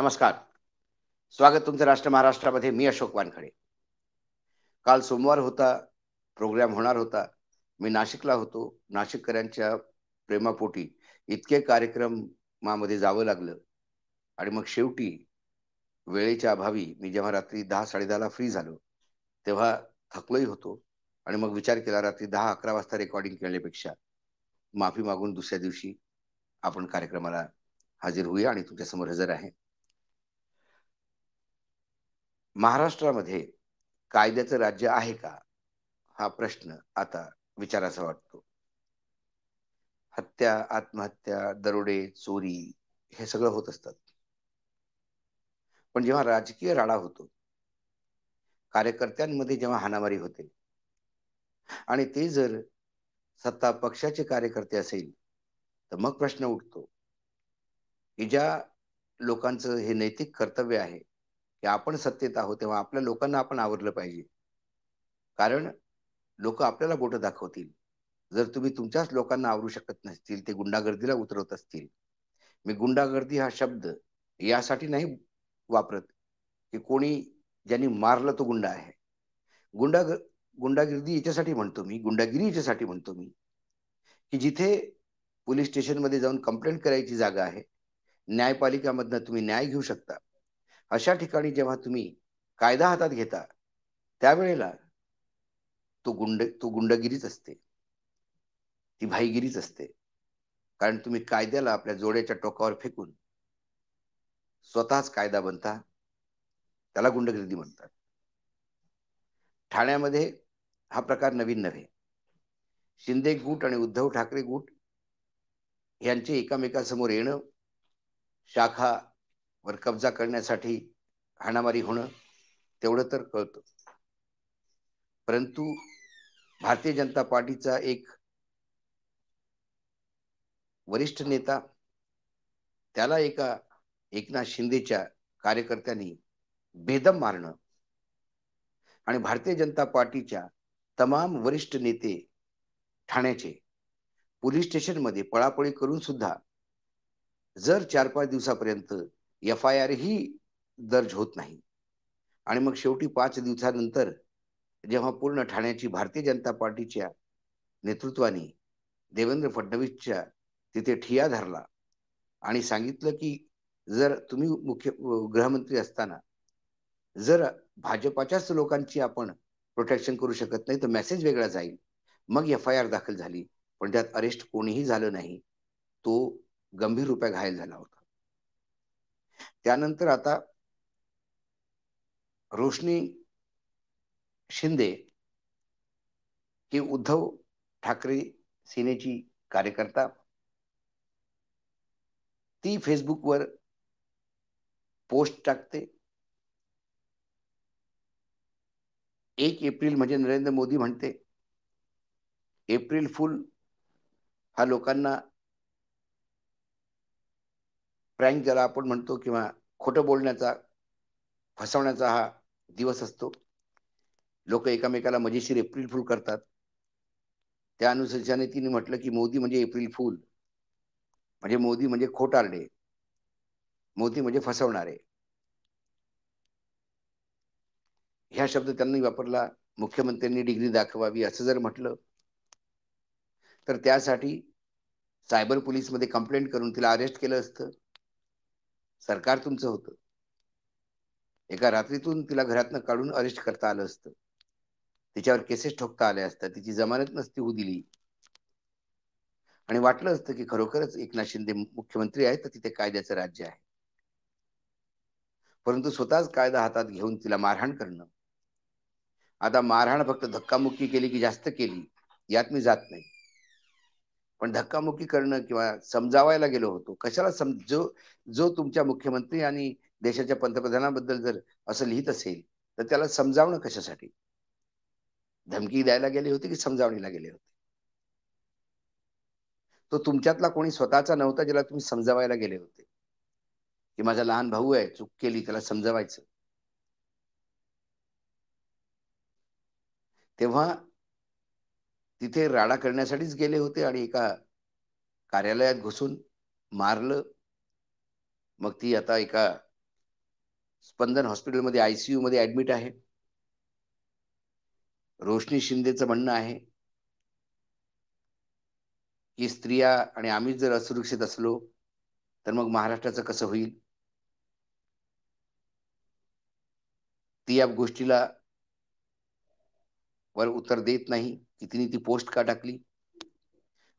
नमस्कार स्वागत तुमचं राष्ट्र महाराष्ट्रामध्ये मी अशोक वानखडे काल सोमवार होता प्रोग्राम होणार होता मी नाशिकला होतो नाशिककरांच्या प्रेमापोटी इतके कार्यक्रमामध्ये जावं लागलं आणि मग शेवटी वेळेच्या अभावी मी जेव्हा रात्री दहा दहाला फ्री झालो तेव्हा थकलोही होतो आणि मग विचार केला रात्री दहा अकरा वाजता रेकॉर्डिंग केल्यापेक्षा माफी मागून दुसऱ्या दिवशी आपण कार्यक्रमाला हजर होऊया आणि तुमच्यासमोर हजर आहे महाराष्ट्रामध्ये कायद्याचं राज्य आहे का हा प्रश्न आता विचाराचा वाटतो हत्या आत्महत्या दरोडे चोरी हे सगळं होत असतात पण जेव्हा राजकीय राडा होतो कार्यकर्त्यांमध्ये जेव्हा हानामारी होते आणि ते जर सत्ता पक्षाचे कार्यकर्ते असेल तर मग प्रश्न उठतो की ज्या लोकांचं हे नैतिक कर्तव्य आहे की आपण सत्तेत आहोत तेव्हा आपल्या लोकांना आपण आवरलं पाहिजे कारण लोक आपल्याला बोट दाखवतील जर तुम्ही तुमच्याच लोकांना आवरू शकत नसतील ते गुंडागर्दीला उतरवत असतील मी गुंडागर्दी हा शब्द यासाठी नाही वापरत की कोणी ज्यांनी मारलं तो गुंडा आहे गुंडा गुंडागिर्दी याच्यासाठी म्हणतो मी गुंडागिरी याच्यासाठी म्हणतो मी की जिथे पोलीस स्टेशनमध्ये जाऊन कंप्लेंट करायची जागा आहे न्यायपालिकामधनं तुम्ही न्याय घेऊ शकता अशा ठिकाणी जेव्हा तुम्ही कायदा हातात घेता त्यावेळेला तो गुंड तो गुंडगिरीच असते ती भाईगिरीच असते कारण तुम्ही कायद्याला आपल्या जोड्याच्या टोकावर फेकून स्वतःच कायदा बनता त्याला गुंडगिरी म्हणतात ठाण्यामध्ये हा प्रकार नवीन नव्हे शिंदे गुट आणि उद्धव ठाकरे गुट यांचे एकामेकासमोर येणं शाखा वर कब्जा करण्यासाठी हाणामारी होणं तेवढं तर कळतं परंतु भारतीय जनता पार्टीचा एक वरिष्ठ नेता त्याला एका एकनाथ शिंदेच्या कार्यकर्त्यांनी बेदम मारणं आणि भारतीय जनता पार्टीच्या तमाम वरिष्ठ नेते ठाण्याचे पोलीस स्टेशनमध्ये पळापळी करून सुद्धा जर चार पाच दिवसापर्यंत एफ आय आर ही दर्ज होत नाही आणि मग शेवटी पाच दिवसानंतर जेव्हा पूर्ण ठाण्याची भारतीय जनता पार्टीच्या नेतृत्वाने देवेंद्र फडणवीसच्या तिथे ठिया धरला आणि सांगितलं की जर तुम्ही मुख्य गृहमंत्री असताना जर भाजपाच्याच लोकांची आपण प्रोटेक्शन करू शकत नाही तर मेसेज वेगळा जाईल मग एफ आय आर दाखल झाली पण त्यात अरेस्ट कोणीही झालं नाही तो गंभीर रुपये घायल झाला होता त्यानंतर आता रोशनी शिंदे ही उद्धव ठाकरे सेनेची कार्यकर्ता ती वर पोस्ट टाकते एक एप्रिल म्हणजे नरेंद्र मोदी म्हणते एप्रिल फुल हा लोकांना प्रँक ज्याला आपण म्हणतो किंवा खोटं बोलण्याचा फसवण्याचा हा दिवस असतो लोक एकामेकाला मजेशीर एप्रिल फुल करतात त्या अनुषंगाने तिने म्हटलं की मोदी म्हणजे एप्रिल फुल म्हणजे मोदी म्हणजे खोटारडे मोदी म्हणजे फसवणारे ह्या शब्द त्यांनी वापरला मुख्यमंत्र्यांनी डिग्री दाखवावी असं जर म्हटलं तर त्यासाठी सायबर पोलीसमध्ये कंप्लेंट करून तिला अरेस्ट केलं असतं सरकार तुमचं होतं एका रात्रीतून तिला घरातनं काढून अरेस्ट करता आलं असतं तिच्यावर केसेस ठोकता आल्या असत्या तिची जमानत नसती होऊ दिली आणि वाटलं असतं की खरोखरच एकनाथ शिंदे मुख्यमंत्री आहेत तर तिथे कायद्याचं राज्य आहे परंतु स्वतःच कायदा हातात घेऊन तिला मारहाण करणं आता मारहाण फक्त धक्कामुक्की केली की जास्त केली यात मी जात नाही पण धक्कामुक्की करणं किंवा समजावायला गेलो होतो कशाला समज जो तुमच्या मुख्यमंत्री आणि देशाच्या पंतप्रधानाबद्दल जर असं लिहित असेल तर त्याला समजावणं कशासाठी धमकी द्यायला गेली होती की समजावणीला गेले होते तो तुमच्यातला कोणी स्वतःचा नव्हता ज्याला तुम्ही समजावायला गेले होते की माझा लहान भाऊ आहे चूक केली त्याला समजावायचं तेव्हा तिथे राडा करण्यासाठीच गेले होते आणि एका कार्यालयात घुसून मारलं मग ती आता एका स्पंदन हॉस्पिटलमध्ये आयसीयू मध्ये ऍडमिट आहे रोशनी शिंदेचं म्हणणं आहे की स्त्रिया आणि आम्ही जर असुरक्षित असलो तर मग महाराष्ट्राचं कसं होईल ती या गोष्टीला वर उत्तर देत नाही की तिने ती पोस्ट का टाकली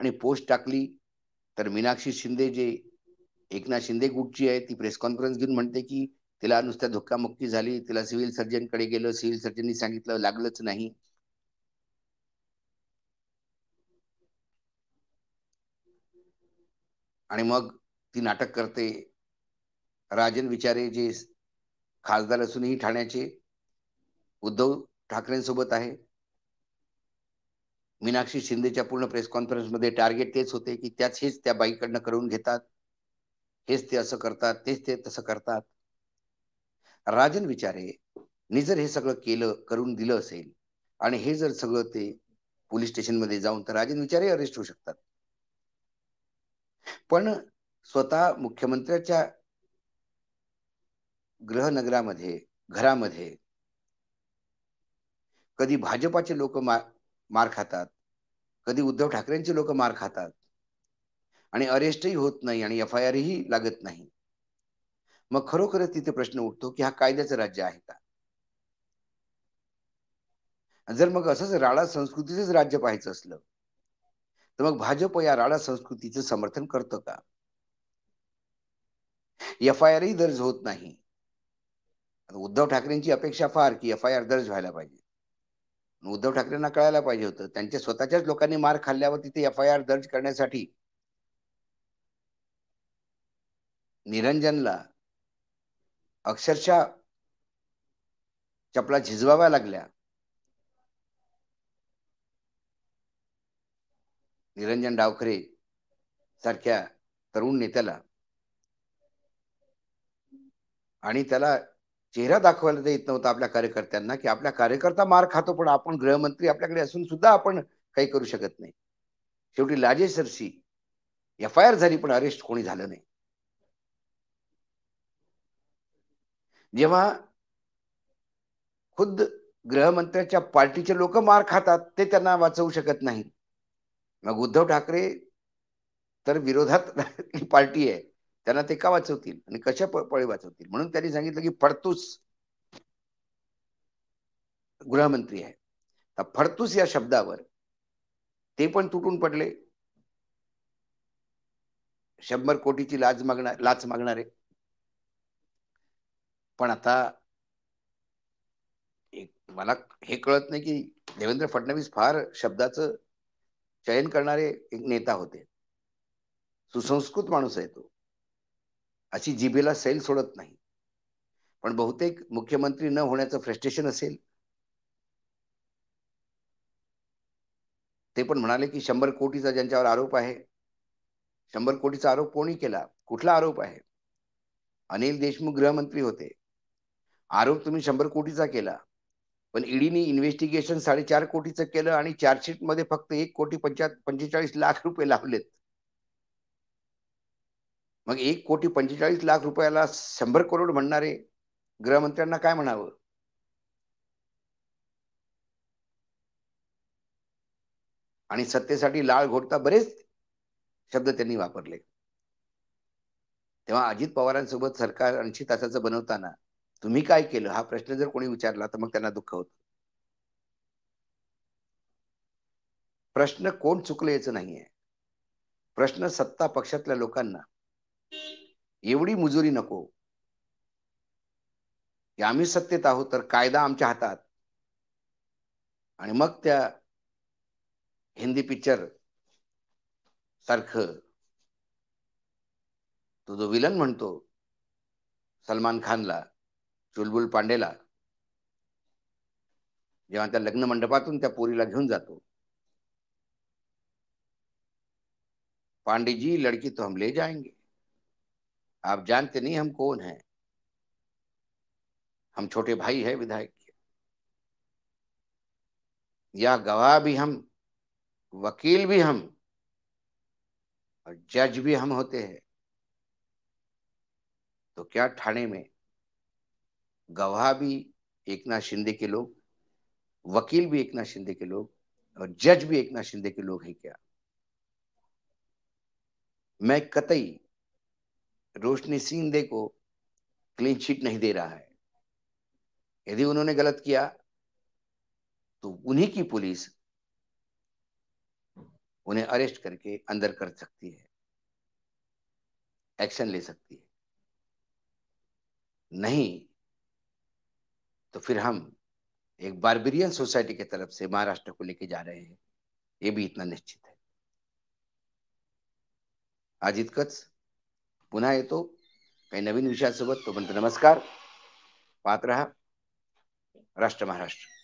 आणि पोस्ट टाकली तर मीनाक्षी शिंदे जे एकनाथ शिंदे गुटची आहे ती प्रेस कॉन्फरन्स घेऊन म्हणते की तिला नुसत्या धुक्कामुक्की झाली तिला सिव्हिल सर्जन कडे गेलं सिव्हिल सर्जननी सांगितलं लागलंच नाही आणि मग ती नाटक करते राजन विचारे जे खासदार असूनही ठाण्याचे उद्धव ठाकरेंसोबत आहे मीनाक्षी शिंदेच्या पूर्ण प्रेस कॉन्फरन्समध्ये टार्गेट तेच होते की त्याच हेच त्या बाईकडनं करून घेतात हेच ते असं करतात तेच ते तसं करतात राजन विचारे नि जर हे सगळं केलं करून दिलं असेल आणि हे जर सगळं ते पोलीस स्टेशनमध्ये जाऊन तर राजन विचारे अरेस्ट होऊ शकतात पण स्वतः मुख्यमंत्र्याच्या गृहनगरामध्ये घरामध्ये कधी भाजपाचे लोक मार खातात कधी उद्धव ठाकरेंची लोक मार खातात आणि अरेस्टही होत नाही आणि एफ आय आरही लागत नाही मग खरोखरच तिथे प्रश्न उठतो की हा कायद्याचं राज्य आहे का जर मग असंच राडा संस्कृतीच राज्य पाहायचं असलं तर मग भाजप या राडा संस्कृतीचं समर्थन करतं का एफ आय आरही दर्ज होत नाही उद्धव ठाकरेंची अपेक्षा फार की एफ आय आर दर्ज व्हायला पाहिजे उद्धव ठाकरेंना कळायला पाहिजे होतं त्यांच्या स्वतःच्याच लोकांनी मार खाल्ल्यावर तिथे एफ आय आर दर्ज करण्यासाठी निरंजनला अक्षरशः चपला झिजवाव्या लागल्या निरंजन डावखरे सारख्या तरुण नेत्याला आणि त्याला चेहरा दाखवायला येत नव्हता आपल्या कार्यकर्त्यांना की आपल्या कार्यकर्ता मार खातो पण आपण गृहमंत्री आपल्याकडे असून सुद्धा आपण काही करू शकत नाही शेवटी लाजे एफ आय आर झाली पण अरेस्ट कोणी झालं नाही जेव्हा खुद्द गृहमंत्र्याच्या पार्टीचे लोक मार खातात ते त्यांना वाचवू शकत नाही मग उद्धव ठाकरे तर विरोधात पार्टी आहे त्यांना ते का वाचवतील आणि कशा पळी वाचवतील म्हणून त्यांनी सांगितलं की फडतूस गृहमंत्री आहे फडतूस या शब्दावर ते पण तुटून पडले शंभर कोटीची लाच मागणार लाच मागणारे पण आता एक मला हे कळत नाही की देवेंद्र फडणवीस फार शब्दाचं चयन करणारे एक नेता होते सुसंस्कृत माणूस आहे तो अशी जिभेला सैल सोडत नाही पण बहुतेक मुख्यमंत्री न होण्याचं फ्रस्ट्रेशन असेल ते पण म्हणाले की शंभर कोटीचा ज्यांच्यावर आरोप आहे शंभर कोटीचा आरोप कोणी केला कुठला आरोप आहे अनिल देशमुख गृहमंत्री होते आरोप तुम्ही शंभर कोटीचा केला पण ईडीने इन्व्हेस्टिगेशन साडेचार कोटीचं केलं आणि चार्जशीटमध्ये फक्त एक कोटी पंचा पंचेचाळीस लाख रुपये लावलेत मग एक कोटी पंचेचाळीस लाख रुपयाला शंभर करोड म्हणणारे गृहमंत्र्यांना काय म्हणावं आणि सत्तेसाठी लाळ घोटता बरेच शब्द त्यांनी वापरले तेव्हा अजित पवारांसोबत सरकार ऐंशी तासाचं बनवताना तुम्ही काय केलं हा प्रश्न जर कोणी विचारला तर मग त्यांना दुःख होत प्रश्न कोण चुकले याचं नाहीये प्रश्न सत्ता पक्षातल्या लोकांना एवढी मुजुरी नको की आम्ही सत्तेत आहोत तर कायदा आमच्या हातात आणि मग त्या हिंदी पिक्चर सारखं तो जो विलन म्हणतो सलमान खानला चुलबुल पांडेला जेव्हा त्या लग्न मंडपातून त्या पोरीला घेऊन जातो पांडेजी लडकी तो हम ले जाएंगे आप जानते नहीं हम कौन हैं हम छोटे भाई है विधायक के या गवाह भी हम वकील भी हम और जज भी हम होते हैं तो क्या थाने में गवाह भी एकनाथ शिंदे के लोग वकील भी एकनाथ शिंदे के लोग और जज भी एकनाथ शिंदे के लोग हैं क्या मैं कतई रोशनी सिंधे को क्लीन चिट नहीं दे रहा है यदि उन्होंने गलत किया तो उन्हीं की पुलिस उन्हें अरेस्ट करके अंदर कर सकती है एक्शन ले सकती है नहीं तो फिर हम एक बारबेरियन सोसाइटी की तरफ से महाराष्ट्र को लेके जा रहे हैं ये भी इतना निश्चित है अजित कच्छ पुन्हा येतो काही नवीन विषयासोबत तोपर्यंत नमस्कार पात्र राहा राष्ट्र महाराष्ट्र